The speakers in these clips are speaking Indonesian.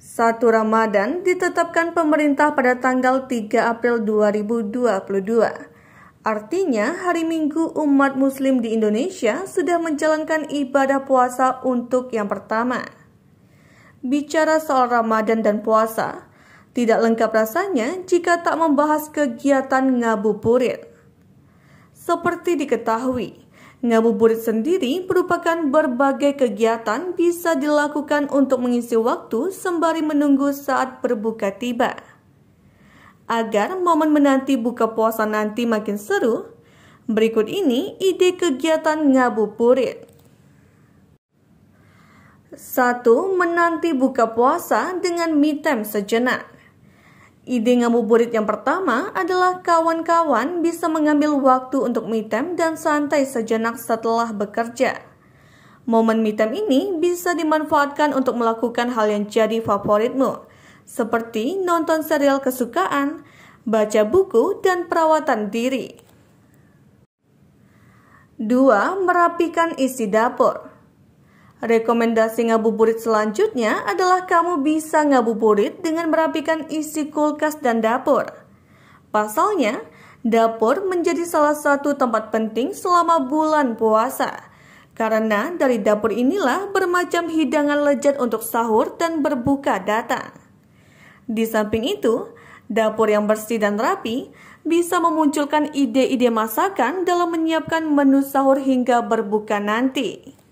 Satu Ramadan ditetapkan pemerintah pada tanggal 3 April 2022. Artinya, hari Minggu umat muslim di Indonesia sudah menjalankan ibadah puasa untuk yang pertama. Bicara soal Ramadan dan puasa, tidak lengkap rasanya jika tak membahas kegiatan ngabuburit. Seperti diketahui, Ngabuburit sendiri merupakan berbagai kegiatan bisa dilakukan untuk mengisi waktu sembari menunggu saat berbuka tiba. Agar momen menanti buka puasa nanti makin seru, berikut ini ide kegiatan ngabuburit. 1. Menanti buka puasa dengan me time sejenak. Ide ngabuburit yang pertama adalah kawan-kawan bisa mengambil waktu untuk mitem dan santai sejenak setelah bekerja. Momen mitem ini bisa dimanfaatkan untuk melakukan hal yang jadi favoritmu, seperti nonton serial kesukaan, baca buku, dan perawatan diri. 2. Merapikan isi dapur Rekomendasi ngabuburit selanjutnya adalah kamu bisa ngabuburit dengan merapikan isi kulkas dan dapur. Pasalnya, dapur menjadi salah satu tempat penting selama bulan puasa. Karena dari dapur inilah bermacam hidangan lezat untuk sahur dan berbuka datang. Di samping itu, dapur yang bersih dan rapi bisa memunculkan ide-ide masakan dalam menyiapkan menu sahur hingga berbuka nanti.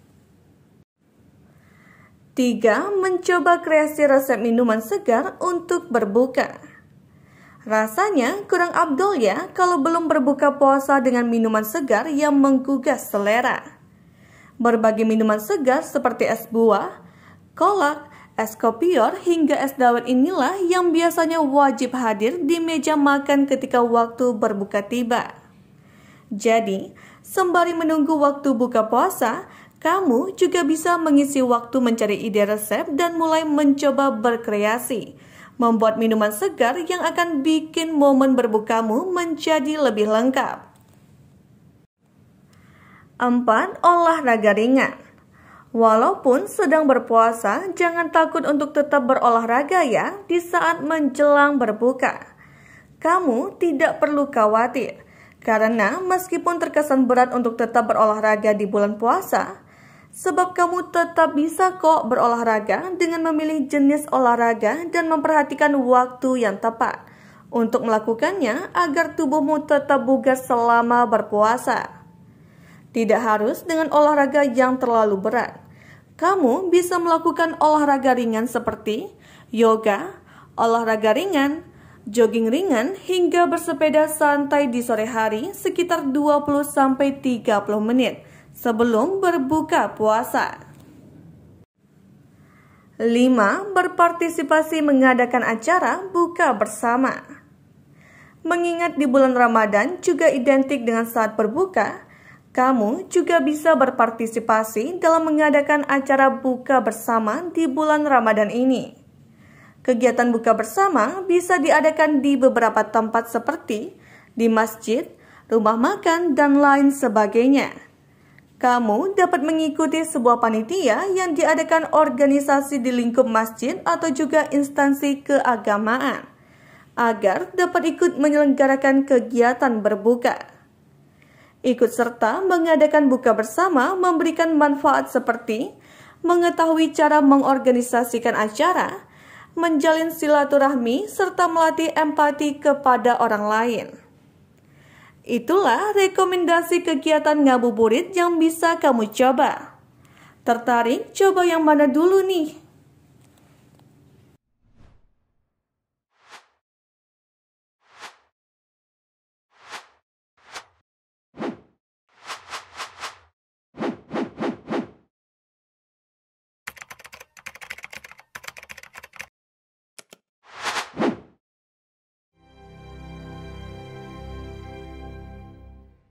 3. Mencoba kreasi resep minuman segar untuk berbuka. Rasanya kurang abdul ya kalau belum berbuka puasa dengan minuman segar yang menggugah selera. Berbagai minuman segar seperti es buah, kolak, es kopior hingga es dawet inilah yang biasanya wajib hadir di meja makan ketika waktu berbuka tiba. Jadi, sembari menunggu waktu buka puasa, kamu juga bisa mengisi waktu mencari ide resep dan mulai mencoba berkreasi. Membuat minuman segar yang akan bikin momen berbukamu menjadi lebih lengkap. 4. Olahraga ringan Walaupun sedang berpuasa, jangan takut untuk tetap berolahraga ya di saat menjelang berbuka. Kamu tidak perlu khawatir, karena meskipun terkesan berat untuk tetap berolahraga di bulan puasa, Sebab kamu tetap bisa kok berolahraga dengan memilih jenis olahraga dan memperhatikan waktu yang tepat untuk melakukannya agar tubuhmu tetap bugar selama berpuasa. Tidak harus dengan olahraga yang terlalu berat. Kamu bisa melakukan olahraga ringan seperti yoga, olahraga ringan, jogging ringan hingga bersepeda santai di sore hari sekitar 20-30 menit sebelum berbuka puasa. 5. Berpartisipasi mengadakan acara buka bersama. Mengingat di bulan Ramadan juga identik dengan saat berbuka, kamu juga bisa berpartisipasi dalam mengadakan acara buka bersama di bulan Ramadan ini. Kegiatan buka bersama bisa diadakan di beberapa tempat seperti di masjid, rumah makan, dan lain sebagainya. Kamu dapat mengikuti sebuah panitia yang diadakan organisasi di lingkup masjid atau juga instansi keagamaan agar dapat ikut menyelenggarakan kegiatan berbuka. Ikut serta mengadakan buka bersama memberikan manfaat seperti mengetahui cara mengorganisasikan acara, menjalin silaturahmi, serta melatih empati kepada orang lain. Itulah rekomendasi kegiatan ngabuburit yang bisa kamu coba. Tertarik coba yang mana dulu nih?